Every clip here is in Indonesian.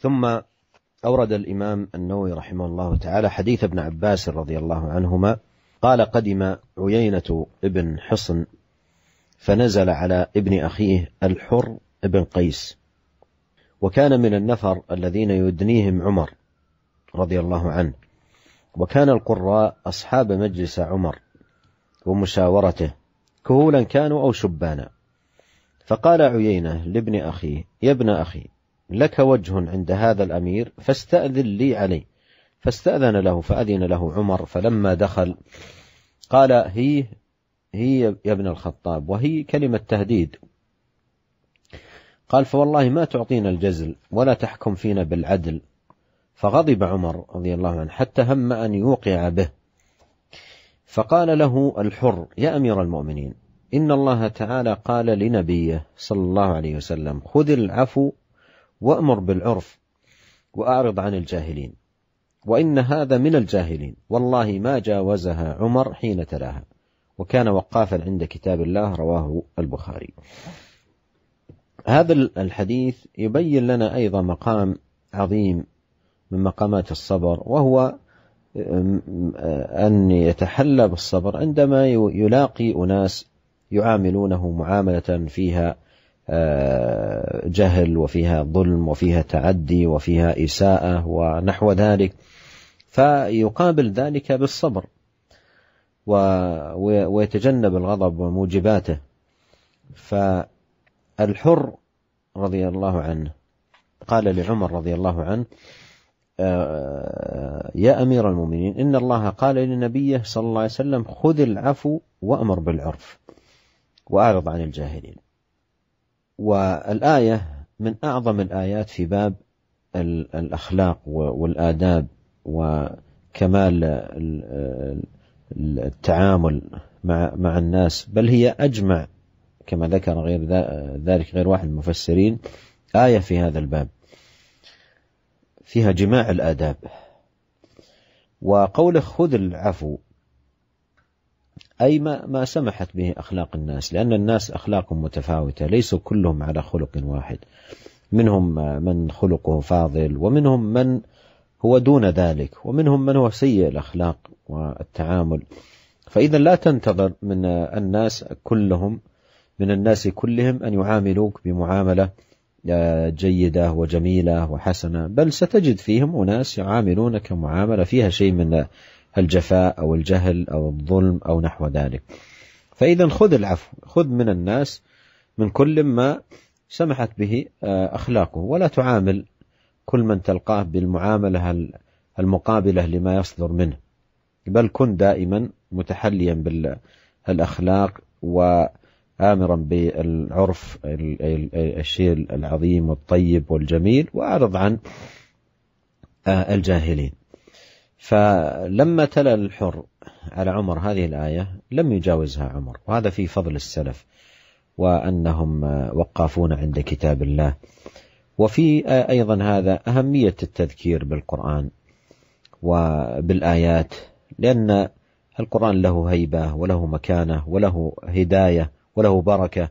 ثم أورد الإمام النووي رحمه الله تعالى حديث ابن عباس رضي الله عنهما قال قدم عيينة ابن حصن فنزل على ابن أخيه الحر ابن قيس وكان من النفر الذين يدنيهم عمر رضي الله عنه وكان القراء أصحاب مجلس عمر ومشاورته كهولا كانوا أو شبانا فقال عيينة لابن أخيه يا ابن أخي لك وجه عند هذا الأمير فاستأذن لي عليه فاستأذن له فأذن له عمر فلما دخل قال هي هي يا ابن الخطاب وهي كلمة تهديد قال فوالله ما تعطينا الجزل ولا تحكم فينا بالعدل فغضب عمر رضي الله عنه حتى هم أن يوقع به فقال له الحر يا أمير المؤمنين إن الله تعالى قال لنبيه صلى الله عليه وسلم خذ العفو وأمر بالعرف وأعرض عن الجاهلين وإن هذا من الجاهلين والله ما جاوزها عمر حين تلاها وكان وقافا عند كتاب الله رواه البخاري هذا الحديث يبين لنا أيضا مقام عظيم من مقامات الصبر وهو أن يتحلى بالصبر عندما يلاقي أناس يعاملونه معاملة فيها آه، جهل وفيها ظلم وفيها تعدي وفيها إساءة ونحو ذلك فيقابل ذلك بالصبر ويتجنب الغضب وموجباته فالحر رضي الله عنه قال لعمر رضي الله عنه آه، يا أمير المؤمنين إن الله قال لنبيه صلى الله عليه وسلم خذ العفو وأمر بالعرف وأعرض عن الجاهلين والايه من اعظم الايات في باب الاخلاق والاداب وكمال التعامل مع مع الناس بل هي اجمع كما ذكر غير ذلك غير واحد من المفسرين آية في هذا الباب فيها جماع الآداب وقوله خذ العفو أي ما, ما سمحت به أخلاق الناس لأن الناس أخلاق متفاوتة ليسوا كلهم على خلق واحد منهم من خلقه فاضل ومنهم من هو دون ذلك ومنهم من هو سيء الأخلاق والتعامل فإذا لا تنتظر من الناس كلهم من الناس كلهم أن يعاملوك بمعاملة آه، جيدة وجميلة وحسنة بل ستجد فيهم أناس يعاملونك معاملة فيها شيء من الجفاء أو الجهل أو الظلم أو نحو ذلك فإذا خذ العفو خذ من الناس من كل ما سمحت به آه، أخلاقه ولا تعامل كل من تلقاه بالمعاملة المقابلة لما يصدر منه بل كن دائما متحليا بالأخلاق وآمرا بالعرف الشيء العظيم والطيب والجميل وأعرض عن آه، الجاهلين فلما تلا الحر على عمر هذه الآية لم يجاوزها عمر وهذا في فضل السلف وأنهم وقافون عند كتاب الله وفي أيضا هذا أهمية التذكير بالقرآن وبالآيات لأن القرآن له هيبة وله مكانة وله هداية وله بركة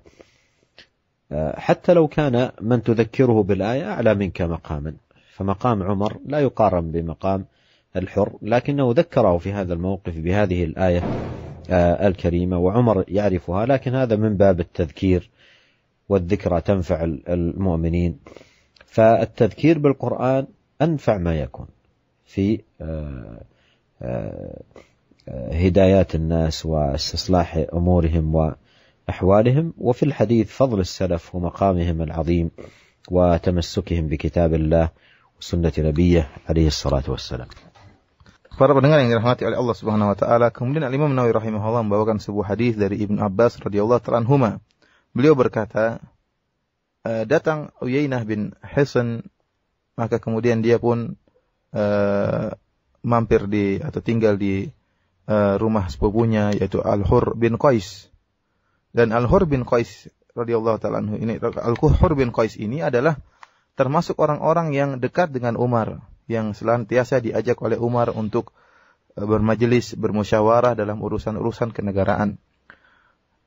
حتى لو كان من تذكره بالآية أعلى منك مقاما فمقام عمر لا يقارن بمقام الحر لكنه ذكره في هذا الموقف بهذه الآية آه، الكريمة وعمر يعرفها لكن هذا من باب التذكير والذكرى تنفع المؤمنين فالتذكير بالقرآن أنفع ما يكون في آه، آه، هدايات الناس واستصلاح أمورهم وأحوالهم وفي الحديث فضل السلف ومقامهم العظيم وتمسكهم بكتاب الله وسنة نبيه عليه الصلاة والسلام Para pendengar yang dirahmati oleh Allah Subhanahu wa taala, kemudian Al Imam Nawawi rahimahullah membawakan sebuah hadis dari Ibnu Abbas radhiyallahu taala Beliau berkata, e, datang Uyainah bin Hasan maka kemudian dia pun e, mampir di atau tinggal di e, rumah sepupunya yaitu Al-Hur bin Qais. Dan Al-Hur bin Qais radhiyallahu taala ini Al-Hur bin Qais ini adalah termasuk orang-orang yang dekat dengan Umar yang selantiasa diajak oleh Umar untuk eh, bermajelis, bermusyawarah dalam urusan-urusan kenegaraan.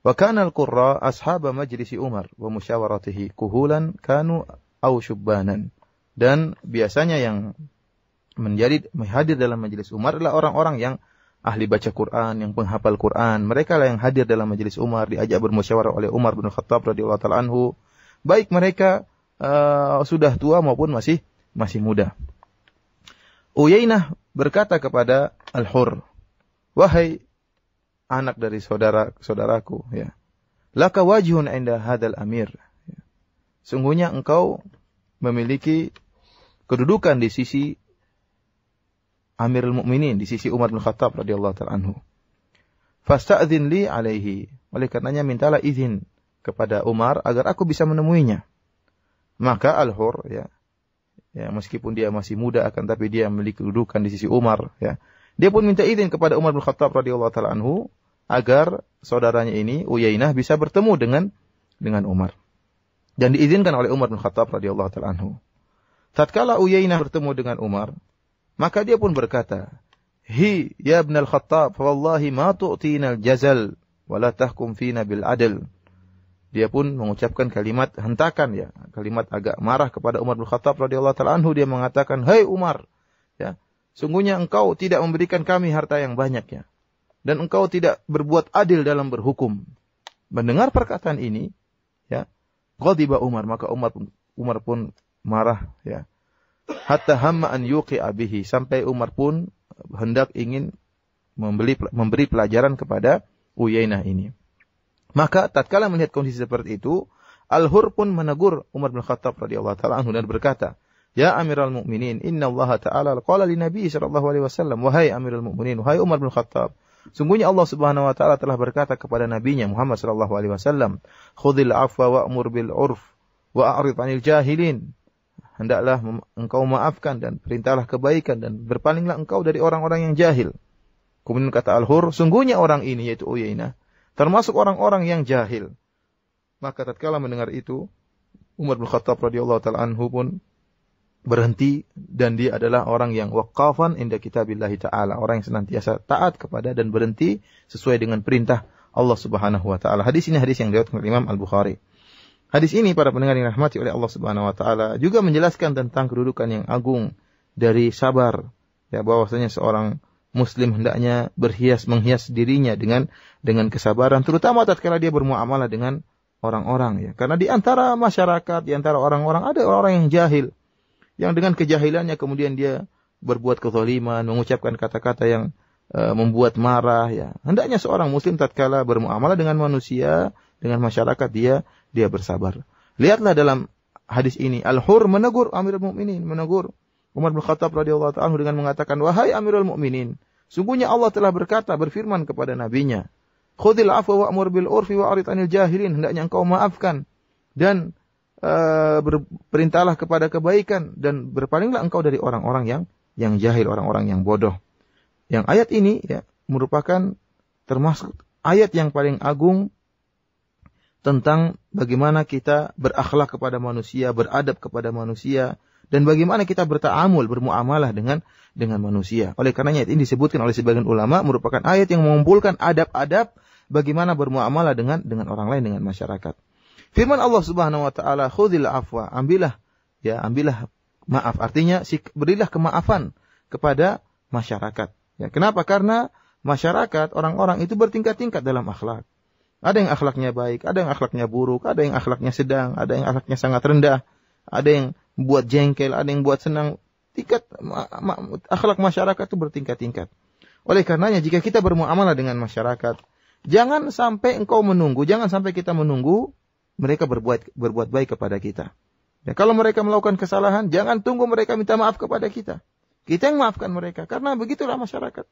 Wa kana al-qurra ashab majlisi Umar wa musyawaratihi kuhulan kanu au syubbanan. Dan biasanya yang menjadi hadir dalam majelis Umar adalah orang-orang yang ahli baca Quran, yang penghafal Quran. Mereka lah yang hadir dalam majelis Umar, diajak bermusyawarah oleh Umar bin Khattab radhiyallahu taala anhu. Baik mereka uh, sudah tua maupun masih masih muda. Uyainah berkata kepada Al-Hur, "Wahai anak dari saudara-saudaraku, ya. Laka wajhun inda hadal amir." Sungguhnya engkau memiliki kedudukan di sisi Amirul Mukminin, di sisi Umar bin Khattab radhiyallahu taala anhu. Fasta'dzin li alaihi. Oleh karenanya mintalah izin kepada Umar agar aku bisa menemuinya. Maka Al-Hur ya, Ya, meskipun dia masih muda akan tapi dia memiliki kedudukan di sisi Umar, ya. Dia pun minta izin kepada Umar bin Khattab radhiyallahu taala anhu agar saudaranya ini Uyainah bisa bertemu dengan dengan Umar. Dan diizinkan oleh Umar bin Khattab radhiyallahu taala anhu. Tatkala Uyainah bertemu dengan Umar, maka dia pun berkata, "Hi ya ibn al-Khattab, wallahi ma tu'tina al-jazal wa tahkum fina bil adl." dia pun mengucapkan kalimat hentakan ya, kalimat agak marah kepada Umar bin Khattab radhiyallahu taala anhu dia mengatakan, "Hai hey Umar, ya, sungguhnya engkau tidak memberikan kami harta yang banyak ya, dan engkau tidak berbuat adil dalam berhukum." Mendengar perkataan ini, ya, ghadiba Umar, maka Umar pun, Umar pun marah ya. Hatta hamma an yuqi abihi sampai Umar pun hendak ingin membeli, memberi pelajaran kepada Uyainah ini. Maka tatkala melihat kondisi seperti itu, Al-Hur pun menegur Umar bin Khattab radhiyallahu taala anhu dan berkata, "Ya Amirul Mukminin, inna Allah taala qala li Nabi sallallahu alaihi wasallam, wahai Amirul Mukminin, wahai Umar bin Khattab, Sungguhnya Allah Subhanahu wa taala telah berkata kepada nabinya Muhammad sallallahu alaihi wasallam, "Khudil afwa wa'mur bil 'urf wa a'rid 'anil jahilin." Hendaklah engkau maafkan dan perintahlah kebaikan dan berpalinglah engkau dari orang-orang yang jahil. Kemudian kata Al-Hur, sungguhnya orang ini yaitu Uyainah termasuk orang-orang yang jahil. Maka tatkala mendengar itu, Umar bin Khattab radhiyallahu taala anhu pun berhenti dan dia adalah orang yang waqafan inda kitabillahi taala, orang yang senantiasa taat kepada dan berhenti sesuai dengan perintah Allah Subhanahu wa taala. Hadis ini hadis yang diriwayatkan oleh Imam Al-Bukhari. Hadis ini para pendengar yang dirahmati oleh Allah Subhanahu wa taala juga menjelaskan tentang kedudukan yang agung dari sabar. Ya bahwasanya seorang Muslim hendaknya berhias menghias dirinya dengan dengan kesabaran terutama tatkala dia bermuamalah dengan orang-orang ya. Karena di antara masyarakat, di antara orang-orang ada orang yang jahil yang dengan kejahilannya kemudian dia berbuat kezaliman, mengucapkan kata-kata yang e, membuat marah ya. Hendaknya seorang muslim tatkala bermuamalah dengan manusia, dengan masyarakat dia dia bersabar. Lihatlah dalam hadis ini, Al-Hur menegur Amirul Mukminin, menegur Umar bin Khattab radhiyallahu taala dengan mengatakan, "Wahai Amirul Mukminin, sungguhnya Allah telah berkata berfirman kepada nabinya, "Khudil afwa wa'mur bil urfi wa arid 'anil jahilin." Hendaknya engkau maafkan dan uh, eh, berperintahlah kepada kebaikan dan berpalinglah engkau dari orang-orang yang yang jahil, orang-orang yang bodoh. Yang ayat ini ya merupakan termasuk ayat yang paling agung tentang bagaimana kita berakhlak kepada manusia, beradab kepada manusia, dan bagaimana kita bertaamul, bermuamalah dengan dengan manusia. Oleh karenanya ini disebutkan oleh sebagian ulama merupakan ayat yang mengumpulkan adab-adab bagaimana bermuamalah dengan dengan orang lain dengan masyarakat. Firman Allah Subhanahu wa taala, "Khudzil afwa." Ambillah ya, ambillah maaf. Artinya berilah kemaafan kepada masyarakat. Ya, kenapa? Karena masyarakat orang-orang itu bertingkat-tingkat dalam akhlak. Ada yang akhlaknya baik, ada yang akhlaknya buruk, ada yang akhlaknya sedang, ada yang akhlaknya sangat rendah, ada yang buat jengkel, ada yang buat senang. Tingkat akhlak masyarakat itu bertingkat-tingkat. Oleh karenanya jika kita bermuamalah dengan masyarakat, jangan sampai engkau menunggu, jangan sampai kita menunggu mereka berbuat berbuat baik kepada kita. Dan ya, kalau mereka melakukan kesalahan, jangan tunggu mereka minta maaf kepada kita. Kita yang maafkan mereka karena begitulah masyarakat.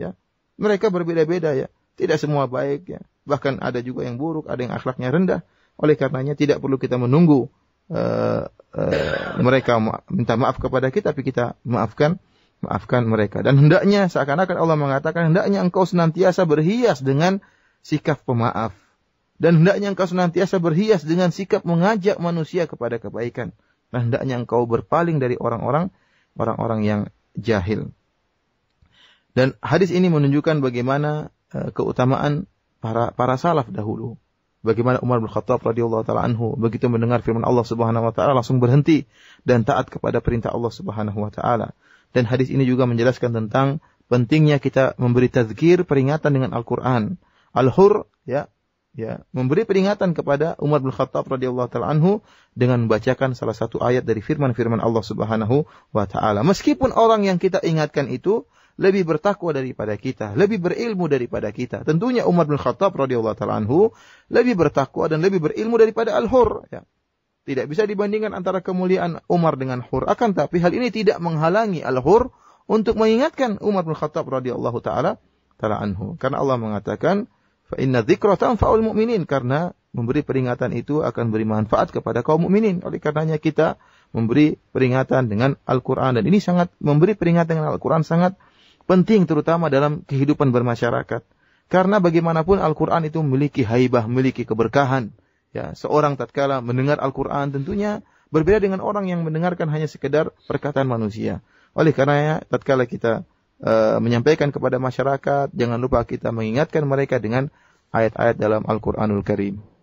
Ya. Mereka berbeda-beda ya. Tidak semua baik ya. Bahkan ada juga yang buruk, ada yang akhlaknya rendah. Oleh karenanya tidak perlu kita menunggu Eh, eh, mereka minta maaf kepada kita, tapi kita maafkan maafkan mereka. Dan hendaknya seakan-akan Allah mengatakan hendaknya engkau senantiasa berhias dengan sikap pemaaf. Dan hendaknya engkau senantiasa berhias dengan sikap mengajak manusia kepada kebaikan. Dan hendaknya engkau berpaling dari orang-orang orang-orang yang jahil. Dan hadis ini menunjukkan bagaimana eh, keutamaan para para salaf dahulu. Bagaimana Umar bin Khattab radhiyallahu taala anhu begitu mendengar firman Allah Subhanahu wa taala langsung berhenti dan taat kepada perintah Allah Subhanahu wa taala. Dan hadis ini juga menjelaskan tentang pentingnya kita memberi tazkir peringatan dengan Al-Qur'an. Al-Hur ya ya memberi peringatan kepada Umar bin Khattab radhiyallahu taala anhu dengan membacakan salah satu ayat dari firman-firman Allah Subhanahu wa taala. Meskipun orang yang kita ingatkan itu lebih bertakwa daripada kita, lebih berilmu daripada kita. Tentunya Umar bin Khattab radhiyallahu taala anhu lebih bertakwa dan lebih berilmu daripada Al-Hur ya. Tidak bisa dibandingkan antara kemuliaan Umar dengan Hur. Akan tapi hal ini tidak menghalangi Al-Hur untuk mengingatkan Umar bin Khattab radhiyallahu taala taala anhu. Karena Allah mengatakan, "Fa inna dzikra tanfa'ul mu'minin" karena memberi peringatan itu akan beri manfaat kepada kaum mukminin. Oleh karenanya kita memberi peringatan dengan Al-Qur'an dan ini sangat memberi peringatan dengan Al-Qur'an sangat penting terutama dalam kehidupan bermasyarakat. Karena bagaimanapun Al-Qur'an itu memiliki haibah, memiliki keberkahan. Ya, seorang tatkala mendengar Al-Qur'an tentunya berbeda dengan orang yang mendengarkan hanya sekedar perkataan manusia. Oleh karenanya tatkala kita e, menyampaikan kepada masyarakat, jangan lupa kita mengingatkan mereka dengan ayat-ayat dalam Al-Qur'anul Karim.